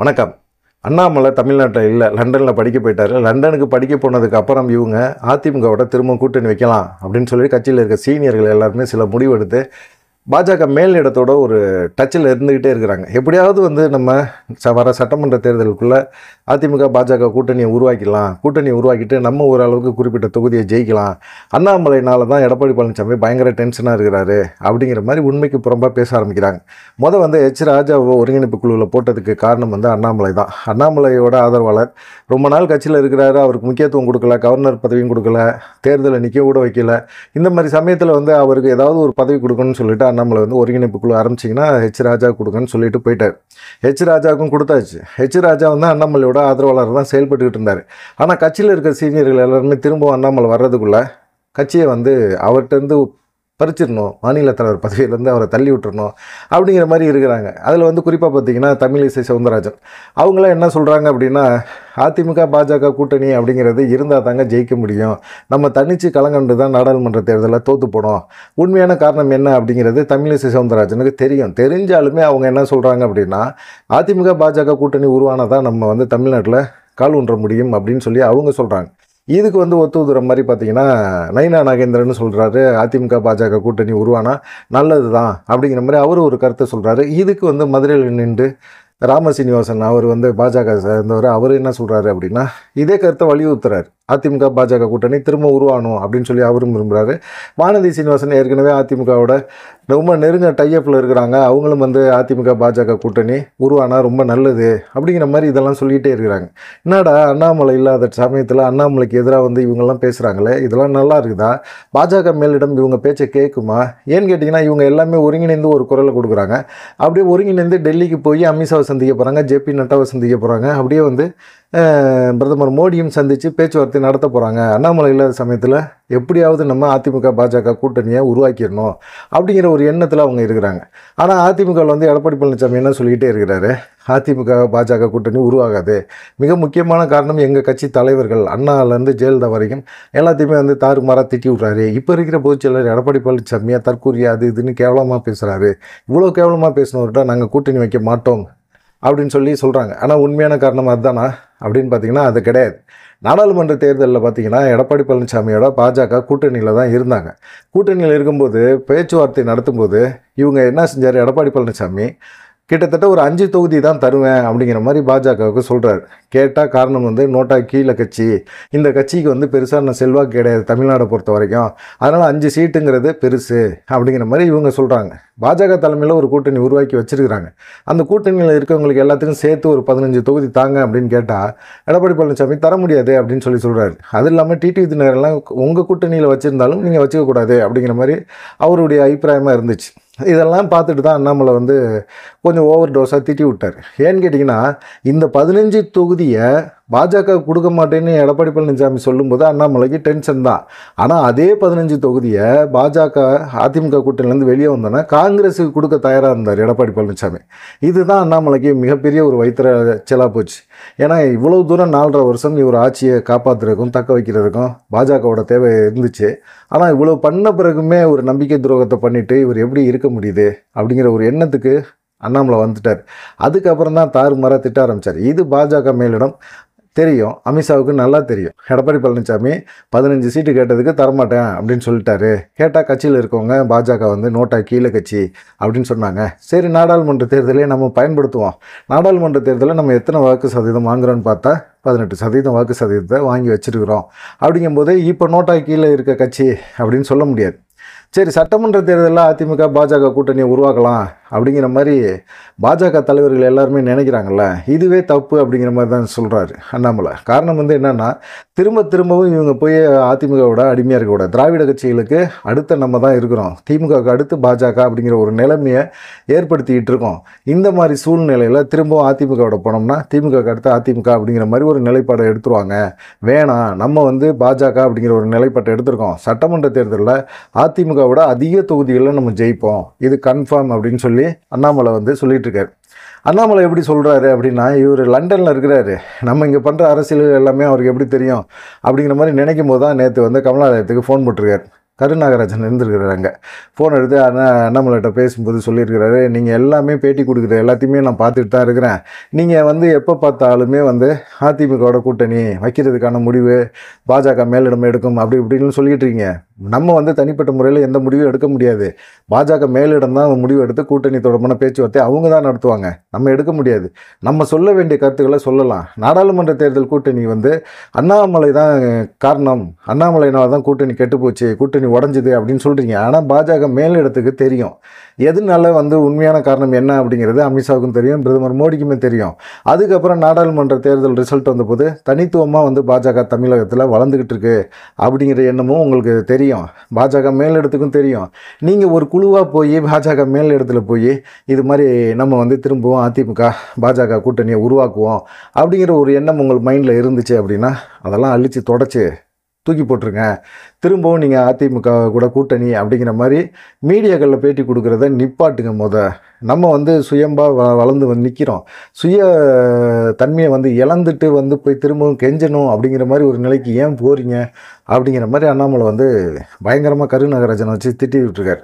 வணக்கம் அண்ணாமலை தமிழ்நாட்டில் இல்லை லண்டனில் படிக்க போயிட்டார் லண்டனுக்கு படிக்க போனதுக்கு அப்புறம் இவங்க அதிமுகவோட திரும்ப கூட்டணி வைக்கலாம் அப்படின்னு சொல்லி கட்சியில் இருக்க சீனியர்கள் எல்லாருமே சில முடிவெடுத்து பாஜக மேல்நிடத்தோட ஒரு டச்சில் இருந்துக்கிட்டே இருக்கிறாங்க எப்படியாவது வந்து நம்ம ச வர சட்டமன்ற தேர்தலுக்குள்ளே அதிமுக பாஜக கூட்டணியை உருவாக்கிடலாம் கூட்டணியை உருவாக்கிட்டு நம்ம ஓரளவுக்கு குறிப்பிட்ட தொகுதியை ஜெயிக்கலாம் அண்ணாமலைனால தான் எடப்பாடி பழனிசாமி பயங்கர டென்ஷனாக இருக்கிறாரு அப்படிங்கிற மாதிரி உண்மைக்கு புறம்பாக பேச ஆரம்பிக்கிறாங்க மொதல் வந்து ஹெச் ராஜாவை ஒருங்கிணைப்பு குழுவில் போட்டதுக்கு காரணம் வந்து அண்ணாமலை தான் அண்ணாமலையோட ஆதரவாளர் ரொம்ப நாள் கட்சியில் இருக்கிறாரு அவருக்கு முக்கியத்துவம் கொடுக்கல கவர்னர் பதவியும் கொடுக்கல தேர்தலை நிற்க கூட வைக்கல இந்த மாதிரி சமயத்தில் வந்து அவருக்கு ஏதாவது ஒரு பதவி கொடுக்கணும்னு சொல்லிட்டு அண்ணாமலை வந்து ஒருங்கிணைப்புக்குழு ஆரம்பிச்சிங்கன்னா ஹெச் ராஜா கொடுங்கன்னு சொல்லிட்டு போயிட்டார் ஹெச் ராஜாவுக்கும் கொடுத்தாச்சு ஹெச் ராஜா வந்து அண்ணாமலையோட ஆதரவாளர் தான் செயல்பட்டுக்கிட்டு இருந்தார் ஆனால் கட்சியில் இருக்க சீனியர்கள் எல்லாருமே திரும்பவும் அண்ணாமலை வர்றதுக்குள்ளே கட்சியை வந்து அவர்கிட்டருந்து பறிச்சிடணும் மாநில தலைவர் பதவியிலேருந்து அவரை தள்ளி விட்டுறணும் அப்படிங்கிற மாதிரி இருக்கிறாங்க அதில் வந்து குறிப்பாக பார்த்தீங்கன்னா தமிழிசை சவுந்தரராஜன் அவங்களாம் என்ன சொல்கிறாங்க அப்படின்னா அதிமுக பாஜக கூட்டணி அப்படிங்கிறது இருந்தால் தாங்க ஜெயிக்க முடியும் நம்ம தனிச்சு கலங்கண்டு தான் நாடாளுமன்ற தேர்தலில் தோற்று போனோம் உண்மையான காரணம் என்ன அப்படிங்கிறது தமிழிசை சவுந்தரராஜனுக்கு தெரியும் தெரிஞ்சாலுமே அவங்க என்ன சொல்கிறாங்க அப்படின்னா அதிமுக பாஜக கூட்டணி உருவானதான் நம்ம வந்து தமிழ்நாட்டில் கால் ஊன்ற முடியும் அப்படின்னு சொல்லி அவங்க சொல்கிறாங்க இதுக்கு வந்து ஒத்துதுற மாதிரி பார்த்தீங்கன்னா நயினா நாகேந்திரன் சொல்கிறாரு அதிமுக பாஜக கூட்டணி உருவானா நல்லது தான் அப்படிங்கிற மாதிரி அவர் ஒரு கருத்தை சொல்கிறாரு இதுக்கு வந்து மதுரையில் நின்று ராமசீனிவாசன் அவர் வந்து பாஜக சேர்ந்தவர் அவர் என்ன சொல்கிறாரு அப்படின்னா இதே கருத்தை வலியுறுத்துறாரு அதிமுக பாஜக கூட்டணி திரும்ப உருவாகணும் அப்படின்னு சொல்லி அவரும் விரும்புகிறாரு வானதி சீனிவாசன் ஏற்கனவே அதிமுகவோட ரொம்ப நெருங்க டைஅப்பில் இருக்கிறாங்க அவங்களும் வந்து அதிமுக பாஜக கூட்டணி உருவானா ரொம்ப நல்லது அப்படிங்கிற மாதிரி இதெல்லாம் சொல்லிகிட்டே இருக்கிறாங்க என்னடா அண்ணாமலை இல்லாத சமயத்தில் அண்ணாமலைக்கு எதிராக வந்து இவங்கெல்லாம் பேசுகிறாங்களே இதெல்லாம் நல்லா இருக்குதா பாஜக மேலிடம் இவங்க பேச்சை கேட்குமா ஏன்னு கேட்டிங்கன்னா இவங்க எல்லாமே ஒருங்கிணைந்து ஒரு குரலை கொடுக்குறாங்க அப்படியே ஒருங்கிணைந்து டெல்லிக்கு போய் அமித்ஷாவை சந்திக்க போகிறாங்க ஜேபி நட்டாவை சந்திக்க போகிறாங்க அப்படியே வந்து பிரதமர் மோடியும் சந்தித்து பேச்சுவார்த்தை நடத்த போகிறாங்க அண்ணாமலை இல்லாத சமயத்தில் எப்படியாவது நம்ம அதிமுக பாஜக கூட்டணியை உருவாக்கிடணும் அப்படிங்கிற ஒரு எண்ணத்தில் அவங்க இருக்கிறாங்க ஆனால் அதிமுகவில் வந்து எடப்பாடி பழனிசாமி என்ன சொல்லிக்கிட்டே இருக்கிறாரு அதிமுக பாஜக கூட்டணி உருவாகாது மிக முக்கியமான காரணம் எங்கள் கட்சி தலைவர்கள் அண்ணாலேருந்து ஜெயலலிதா வரைக்கும் எல்லாத்தையுமே வந்து தாறுமாறாக திட்டி விட்றாரு இப்போ இருக்கிற பொதுச்செயலர் எடப்பாடி பழனிசாமியாக தற்கூறியா அது இதுன்னு கேவலமாக பேசுகிறாரு இவ்வளோ கேவலமாக பேசினவர்கிட்ட நாங்கள் கூட்டணி வைக்க மாட்டோம் அப்படின்னு சொல்லி சொல்கிறாங்க ஆனால் உண்மையான காரணம் அதுதானா அப்படின்னு பார்த்தீங்கன்னா அது கிடையாது நாடாளுமன்ற தேர்தலில் பார்த்தீங்கன்னா எடப்பாடி பழனிசாமியோட பாஜக கூட்டணியில் தான் இருந்தாங்க கூட்டணியில் இருக்கும்போது பேச்சுவார்த்தை நடத்தும்போது இவங்க என்ன செஞ்சார் எடப்பாடி பழனிசாமி கிட்டத்தட்ட ஒரு அஞ்சு தொகுதி தான் தருவேன் அப்படிங்கிற மாதிரி பாஜகவுக்கு சொல்கிறார் கேட்டால் காரணம் வந்து நோட்டா கீழே கட்சி இந்த கட்சிக்கு வந்து பெருசாக நான் செல்வாக்கு கிடையாது தமிழ்நாடை பொறுத்த வரைக்கும் அதனால் அஞ்சு சீட்டுங்கிறது பெருசு அப்படிங்கிற மாதிரி இவங்க சொல்கிறாங்க பாஜக தலைமையில் ஒரு கூட்டணி உருவாக்கி வச்சுருக்கிறாங்க அந்த கூட்டணியில் இருக்கவங்களுக்கு எல்லாத்துக்கும் சேர்த்து ஒரு பதினஞ்சு தொகுதி தாங்க அப்படின்னு கேட்டால் எடப்பாடி பழனிசாமி தர முடியாது அப்படின்னு சொல்லி சொல்கிறாரு அது இல்லாமல் டிடி தினகரெல்லாம் உங்கள் கூட்டணியில் வச்சுருந்தாலும் நீங்கள் வச்சுக்கக்கூடாது அப்படிங்கிற மாதிரி அவருடைய அபிப்பிராயமாக இருந்துச்சு இதெல்லாம் பார்த்துட்டு தான் அண்ணாமலை வந்து கொஞ்சம் ஓவர் டோஸாக திட்டி விட்டார் ஏன்னு கேட்டிங்கன்னா இந்த பதினஞ்சு தொகுதியை பாஜக கொடுக்க மாட்டேன்னு எடப்பாடி பழனிசாமி சொல்லும்போது அண்ணாமலைக்கு டென்ஷன் தான் ஆனால் அதே பதினஞ்சு தொகுதியை பாஜக அதிமுக கூட்டணிலேருந்து வெளியே வந்தோன்னா காங்கிரஸுக்கு கொடுக்க தயாராக இருந்தார் எடப்பாடி பழனிசாமி இதுதான் அண்ணாமலைக்கு மிகப்பெரிய ஒரு வைத்திர செலா போச்சு ஏன்னா இவ்வளோ தூரம் நாலரை வருஷம் இவர் ஆட்சியை காப்பாற்றுறதுக்கும் தக்க வைக்கிறதுக்கும் பாஜகவோட தேவை இருந்துச்சு ஆனால் இவ்வளோ பண்ண பிறகுமே ஒரு நம்பிக்கை துரோகத்தை பண்ணிவிட்டு இவர் எப்படி இருக்க முடியுது அப்படிங்கிற ஒரு எண்ணத்துக்கு அண்ணாமலை வந்துட்டார் அதுக்கப்புறம் தான் தாறுமாறாக திட்ட ஆரம்பித்தார் இது பாஜக மேலிடம் தெரியும் அமித்ஷாவுக்கு நல்லா தெரியும் எடப்பாடி பழனிசாமி பதினஞ்சு சீட்டு கேட்டதுக்கு தரமாட்டேன் அப்படின்னு சொல்லிட்டாரு கேட்டால் கட்சியில் இருக்கவங்க பாஜக வந்து நோட்டா கீழே கட்சி அப்படின்னு சொன்னாங்க சரி நாடாளுமன்ற தேர்தலே நம்ம பயன்படுத்துவோம் நாடாளுமன்ற தேர்தலில் நம்ம எத்தனை வாக்கு சதவீதம் வாங்குறோன்னு பார்த்தா பதினெட்டு சதவீதம் வாக்கு சதவீதத்தை வாங்கி வச்சுருக்குறோம் அப்படிங்கும்போது இப்போ நோட்டா கீழே இருக்க கட்சி அப்படின்னு சொல்ல முடியாது சரி சட்டமன்ற தேர்தலில் அதிமுக பாஜக கூட்டணியை உருவாக்கலாம் அப்படிங்கிற மாதிரி பாஜக தலைவர்கள் எல்லாருமே நினைக்கிறாங்கல்ல இதுவே தப்பு அப்படிங்கிற மாதிரி தான் சொல்கிறாரு அண்ணாமலை காரணம் வந்து என்னென்னா திரும்ப திரும்பவும் இவங்க போய் அதிமுகவோட அடிமையாக இருக்கக்கூடாது திராவிட கட்சிகளுக்கு அடுத்த நம்ம தான் இருக்கிறோம் திமுகவுக்கு அடுத்து பாஜக அப்படிங்கிற ஒரு நிலைமையை ஏற்படுத்திக்கிட்டு இருக்கோம் இந்த மாதிரி சூழ்நிலையில் திரும்பவும் அதிமுகவோட போனோம்னா திமுகவுக்கு அடுத்து அதிமுக அப்படிங்கிற மாதிரி ஒரு நிலைப்பாடை எடுத்துருவாங்க வேணாம் நம்ம வந்து பாஜக அப்படிங்கிற ஒரு நிலைப்பாட்டை எடுத்திருக்கோம் சட்டமன்ற தேர்தலில் அதிமுக திமுகவை விட அதிக தொகுதிகளில் நம்ம ஜெயிப்போம் இது கன்ஃபார்ம் அப்படின்னு சொல்லி அண்ணாமலை வந்து சொல்லிட்டு இருக்காரு அண்ணாமலை எப்படி சொல்கிறாரு அப்படின்னா இவர் லண்டனில் இருக்கிறாரு நம்ம இங்கே பண்ணுற அரசியல் எல்லாமே அவருக்கு எப்படி தெரியும் அப்படிங்கிற மாதிரி நினைக்கும் போது தான் நேற்று வந்து கமலாலயத்துக்கு ஃபோன் போட்டிருக்காரு கருநாகராஜன் இருந்திருக்கிறாங்க ஃபோன் எடுத்து அண்ணா அண்ணாமலைகிட்ட பேசும்போது சொல்லியிருக்கிறாரு நீங்கள் எல்லாமே பேட்டி கொடுக்குற எல்லாத்தையுமே நான் பார்த்துட்டு தான் இருக்கிறேன் நீங்கள் வந்து எப்போ பார்த்தாலுமே வந்து அதிமுகவோட கூட்டணி வைக்கிறதுக்கான முடிவு பாஜக மேலிடம் எடுக்கும் அப்படி இப்படின்னு சொல்லிட்டு இருக்கீங்க நம்ம வந்து தனிப்பட்ட முறையில் எந்த முடிவும் எடுக்க முடியாது பாஜக மேலிடம் தான் முடிவு எடுத்து கூட்டணி தொடர்பான பேச்சுவார்த்தை அவங்க தான் நடத்துவாங்க நம்ம எடுக்க முடியாது நம்ம சொல்ல வேண்டிய கருத்துக்களை சொல்லலாம் நாடாளுமன்ற தேர்தல் கூட்டணி வந்து அண்ணாமலை தான் காரணம் அண்ணாமலையினால் தான் கூட்டணி கெட்டு போச்சு கூட்டணி கூட்டணி உடஞ்சிது அப்படின்னு சொல்கிறீங்க ஆனால் பாஜக மேலிடத்துக்கு தெரியும் எதனால வந்து உண்மையான காரணம் என்ன அப்படிங்கிறது அமித்ஷாவுக்கும் தெரியும் பிரதமர் மோடிக்குமே தெரியும் அதுக்கப்புறம் நாடாளுமன்ற தேர்தல் ரிசல்ட் வந்தபோது தனித்துவமாக வந்து பாஜக தமிழகத்தில் வளர்ந்துக்கிட்டு இருக்கு அப்படிங்கிற எண்ணமும் உங்களுக்கு தெரியும் பாஜக மேலிடத்துக்கும் தெரியும் நீங்கள் ஒரு குழுவாக போய் பாஜக மேலிடத்தில் போய் இது மாதிரி நம்ம வந்து திரும்பவும் அதிமுக பாஜக கூட்டணியை உருவாக்குவோம் அப்படிங்கிற ஒரு எண்ணம் உங்கள் மைண்டில் இருந்துச்சு அப்படின்னா அதெல்லாம் அழித்து தொடச்சி தூக்கி போட்டுருங்க திரும்பவும் நீங்கள் அதிமுக கூட கூட்டணி அப்படிங்கிற மாதிரி மீடியாக்களில் பேட்டி கொடுக்குறத நிப்பாட்டுங்க மொதல் நம்ம வந்து சுயம்பாக வ வளர்ந்து வந்து நிற்கிறோம் சுய தன்மையை வந்து இழந்துட்டு வந்து போய் திரும்பவும் கெஞ்சணும் அப்படிங்கிற மாதிரி ஒரு நிலைக்கு ஏன் போகிறீங்க அப்படிங்கிற மாதிரி அண்ணாமலை வந்து பயங்கரமாக கருநகராஜனை வச்சு திட்டி திட்டிகிட்ருக்காரு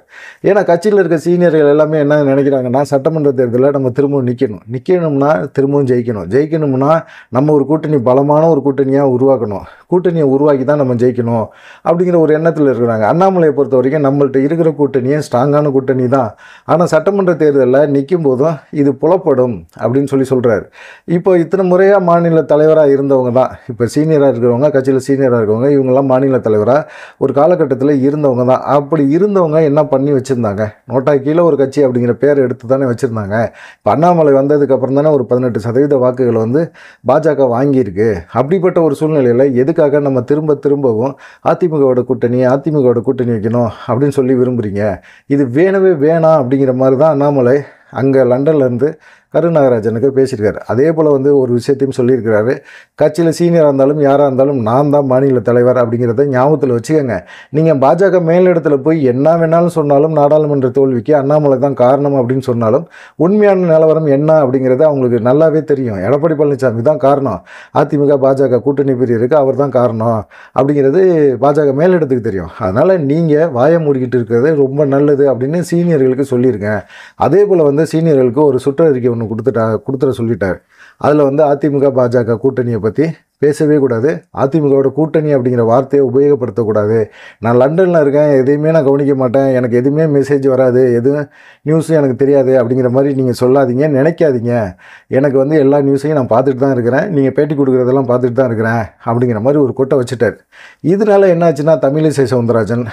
ஏன்னா கட்சியில் இருக்க சீனியர்கள் எல்லாமே என்ன நினைக்கிறாங்கன்னா சட்டமன்ற தேர்தலில் நம்ம திரும்பவும் நிற்கணும் நிற்கணும்னா திரும்பவும் ஜெயிக்கணும் ஜெயிக்கணும்னா நம்ம ஒரு கூட்டணி பலமான ஒரு கூட்டணியாக உருவாக்கணும் கூட்டணியை உருவாக்கி தான் நம்ம ஜெயிக்கணும் அப்படிங்கிற அப்படிங்கிற ஒரு எண்ணத்தில் இருக்கிறாங்க அண்ணாமலையை பொறுத்த வரைக்கும் நம்மள்ட்ட இருக்கிற கூட்டணியே ஸ்ட்ராங்கான கூட்டணி தான் ஆனால் சட்டமன்ற தேர்தலில் நிற்கும் போதும் இது புலப்படும் அப்படின்னு சொல்லி சொல்கிறாரு இப்போ இத்தனை முறையாக மாநில தலைவராக இருந்தவங்க தான் இப்போ சீனியராக இருக்கிறவங்க கட்சியில் சீனியராக இருக்கவங்க இவங்கெல்லாம் மாநில தலைவராக ஒரு காலகட்டத்தில் இருந்தவங்க தான் அப்படி இருந்தவங்க என்ன பண்ணி வச்சுருந்தாங்க நோட்டா கீழே ஒரு கட்சி அப்படிங்கிற பேர் எடுத்து தானே வச்சுருந்தாங்க இப்போ அண்ணாமலை வந்ததுக்கப்புறம் தானே ஒரு பதினெட்டு சதவீத வாக்குகள் வந்து பாஜக வாங்கியிருக்கு அப்படிப்பட்ட ஒரு சூழ்நிலையில் எதுக்காக நம்ம திரும்ப திரும்பவும் அதிமுகவோட திமுகவோட கூட்டணி அதிமுகவோட கூட்டணி வைக்கணும் அப்படின்னு சொல்லி விரும்புகிறீங்க இது வேணவே வேணாம் அப்படிங்கிற மாதிரி தான் அண்ணாமலை அங்கே லண்டன்லேருந்து கருநாகராஜனுக்கு பேசியிருக்காரு அதே போல் வந்து ஒரு விஷயத்தையும் சொல்லியிருக்கிறாரு கட்சியில் சீனியராக இருந்தாலும் யாராக இருந்தாலும் நான் தான் மாநில தலைவர் அப்படிங்கிறத ஞாபகத்தில் வச்சுக்கோங்க நீங்கள் பாஜக மேலிடத்தில் போய் என்ன வேணாலும் சொன்னாலும் நாடாளுமன்ற தோல்விக்கு அண்ணாமலை தான் காரணம் அப்படின்னு சொன்னாலும் உண்மையான நிலவரம் என்ன அப்படிங்கிறது அவங்களுக்கு நல்லாவே தெரியும் எடப்பாடி பழனிசாமி தான் காரணம் அதிமுக பாஜக கூட்டணி பிரியருக்கு அவர் தான் காரணம் அப்படிங்கிறது பாஜக மேலிடத்துக்கு தெரியும் அதனால் நீங்கள் வாய மூடிக்கிட்டு இருக்கிறது ரொம்ப நல்லது அப்படின்னு சீனியர்களுக்கு சொல்லியிருக்கேன் அதே போல் வந்து சீனியர்களுக்கு ஒரு சுற்றறிக்கை ஒன்று கொடுத்துட்டா கொடுத்துட சொல்லிட்டார் அதில் வந்து அதிமுக பாஜக கூட்டணியை பற்றி பேசவே கூடாது அதிமுகவோட கூட்டணி அப்படிங்கிற வார்த்தையை உபயோகப்படுத்தக்கூடாது நான் லண்டனில் இருக்கேன் எதையுமே நான் கவனிக்க மாட்டேன் எனக்கு எதுவுமே மெசேஜ் வராது எதுவும் நியூஸும் எனக்கு தெரியாது அப்படிங்கிற மாதிரி நீங்கள் சொல்லாதீங்க நினைக்காதீங்க எனக்கு வந்து எல்லா நியூஸையும் நான் பார்த்துட்டு தான் இருக்கிறேன் நீங்கள் பேட்டி கொடுக்குறதெல்லாம் பார்த்துட்டு தான் இருக்கிறேன் அப்படிங்கிற மாதிரி ஒரு கொட்டை வச்சுட்டார் இதனால் என்னாச்சுன்னா தமிழிசை சவுந்தரராஜன்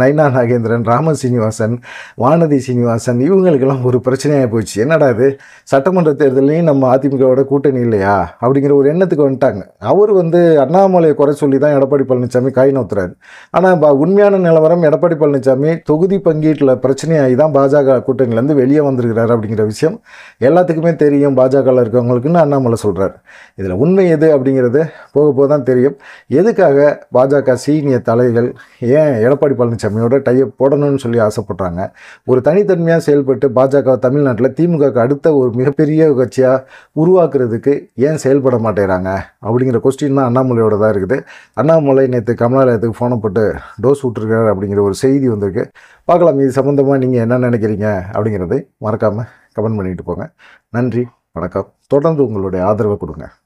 நைனா நாகேந்திரன் ராம சீனிவாசன் வானதி சீனிவாசன் இவங்களுக்கெல்லாம் ஒரு பிரச்சனையாக போச்சு என்னடா இது சட்டமன்ற தேர்தலையும் நம்ம அதிமுகவோட கூட்டணி இல்லையா அப்படிங்கிற ஒரு எண்ணத்துக்கு வந்துட்டாங்க அவர் வந்து அண்ணாமலையை குறை சொல்லி தான் எடப்பாடி பழனிசாமி கை நோத்துறாரு ஆனால் உண்மையான நிலவரம் எடப்பாடி பழனிசாமி தொகுதி பங்கீட்டில் பிரச்சனையாகி தான் பாஜக கூட்டணியிலேருந்து வெளியே வந்திருக்கிறார் அப்படிங்கிற விஷயம் எல்லாத்துக்குமே தெரியும் பாஜகவில் இருக்கவங்களுக்குன்னு அண்ணாமலை சொல்கிறார் இதில் உண்மை எது அப்படிங்கிறது போக போக தான் தெரியும் எதுக்காக பாஜக சீனியர் தலைகள் ஏன் எடப்பாடி பழனி பழனிசாமியோட டையப் போடணும்னு சொல்லி ஆசைப்படுறாங்க ஒரு தனித்தன்மையாக செயல்பட்டு பாஜக தமிழ்நாட்டில் திமுகவுக்கு அடுத்த ஒரு மிகப்பெரிய கட்சியாக உருவாக்குறதுக்கு ஏன் செயல்பட மாட்டேறாங்க அப்படிங்கிற கொஸ்டின் தான் அண்ணாமலையோட தான் இருக்குது அண்ணாமலை நேற்று கமலாலயத்துக்கு ஃபோனை போட்டு டோஸ் விட்டுருக்காரு அப்படிங்கிற ஒரு செய்தி வந்திருக்கு பார்க்கலாம் இது சம்மந்தமாக நீங்கள் என்ன நினைக்கிறீங்க அப்படிங்கிறது மறக்காமல் கமெண்ட் பண்ணிட்டு போங்க நன்றி வணக்கம் தொடர்ந்து உங்களுடைய ஆதரவை கொடுங்க